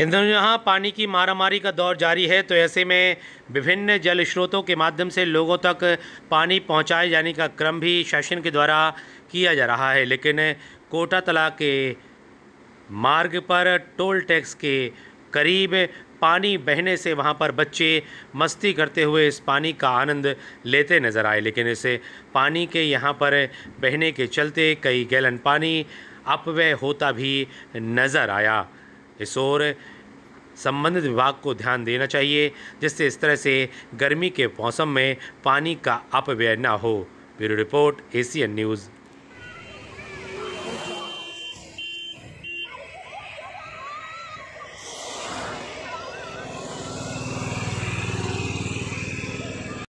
इन दिनों यहाँ पानी की मारामारी का दौर जारी है तो ऐसे में विभिन्न जल स्रोतों के माध्यम से लोगों तक पानी पहुँचाए जाने का क्रम भी शासन के द्वारा किया जा रहा है लेकिन कोटा तला के मार्ग पर टोल टैक्स के करीब पानी बहने से वहाँ पर बच्चे मस्ती करते हुए इस पानी का आनंद लेते नज़र आए लेकिन इस पानी के यहाँ पर बहने के चलते कई गैलन पानी अपव्यय होता भी नज़र आया इस ओर संबंधित विभाग को ध्यान देना चाहिए जिससे इस तरह से गर्मी के मौसम में पानी का अपव्यय न हो ब्यूरो रिपोर्ट एशियन न्यूज़